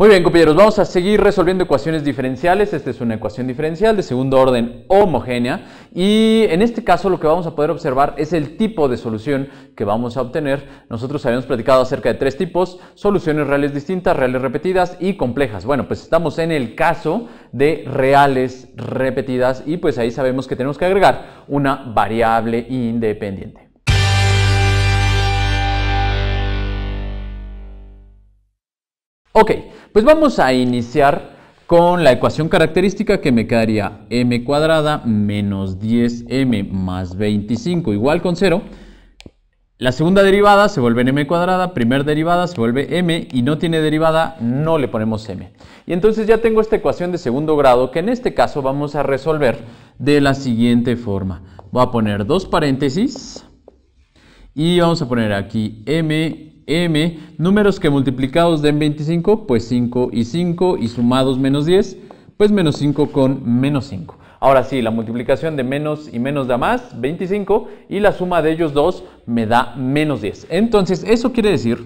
Muy bien, compañeros, vamos a seguir resolviendo ecuaciones diferenciales. Esta es una ecuación diferencial de segundo orden homogénea y en este caso lo que vamos a poder observar es el tipo de solución que vamos a obtener. Nosotros habíamos platicado acerca de tres tipos, soluciones reales distintas, reales repetidas y complejas. Bueno, pues estamos en el caso de reales repetidas y pues ahí sabemos que tenemos que agregar una variable independiente. Ok, pues vamos a iniciar con la ecuación característica que me quedaría m cuadrada menos 10m más 25 igual con 0. La segunda derivada se vuelve en m cuadrada, primera derivada se vuelve m y no tiene derivada, no le ponemos m. Y entonces ya tengo esta ecuación de segundo grado que en este caso vamos a resolver de la siguiente forma. Voy a poner dos paréntesis y vamos a poner aquí m m, números que multiplicados den 25, pues 5 y 5, y sumados menos 10, pues menos 5 con menos 5. Ahora sí, la multiplicación de menos y menos da más, 25, y la suma de ellos dos me da menos 10. Entonces, eso quiere decir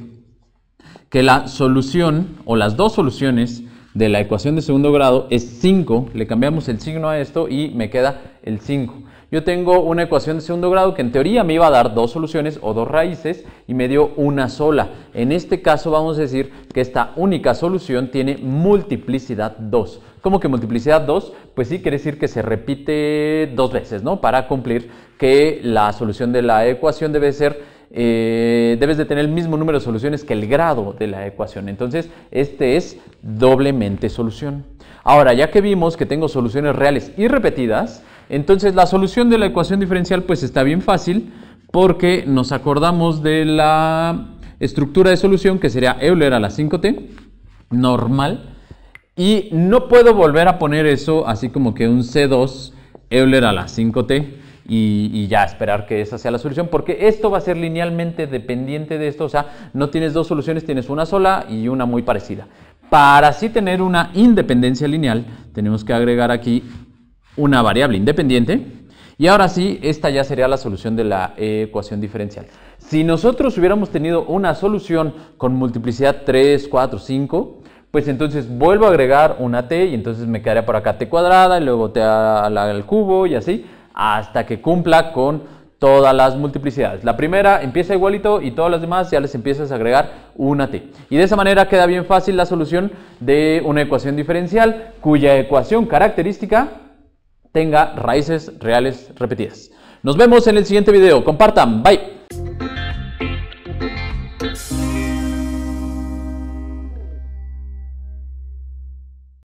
que la solución o las dos soluciones de la ecuación de segundo grado es 5. Le cambiamos el signo a esto y me queda el 5. Yo tengo una ecuación de segundo grado que en teoría me iba a dar dos soluciones o dos raíces y me dio una sola. En este caso vamos a decir que esta única solución tiene multiplicidad 2. ¿Cómo que multiplicidad 2? Pues sí, quiere decir que se repite dos veces, ¿no? Para cumplir que la solución de la ecuación debe ser eh, debes de tener el mismo número de soluciones que el grado de la ecuación. Entonces, este es doblemente solución. Ahora, ya que vimos que tengo soluciones reales y repetidas, entonces la solución de la ecuación diferencial pues está bien fácil porque nos acordamos de la estructura de solución que sería Euler a la 5t, normal, y no puedo volver a poner eso así como que un C2 Euler a la 5t, y, ya esperar que esa sea la solución, porque esto va a ser linealmente dependiente de esto, o sea, no tienes dos soluciones, tienes una sola y una muy parecida. Para así tener una independencia lineal, tenemos que agregar aquí una variable independiente, y ahora sí, esta ya sería la solución de la ecuación diferencial. Si nosotros hubiéramos tenido una solución con multiplicidad 3, 4, 5, pues entonces vuelvo a agregar una t y entonces me quedaría por acá t cuadrada y luego t al cubo y así hasta que cumpla con todas las multiplicidades. La primera empieza igualito y todas las demás ya les empiezas a agregar una t. Y de esa manera queda bien fácil la solución de una ecuación diferencial cuya ecuación característica tenga raíces reales repetidas. Nos vemos en el siguiente video. Compartan. Bye.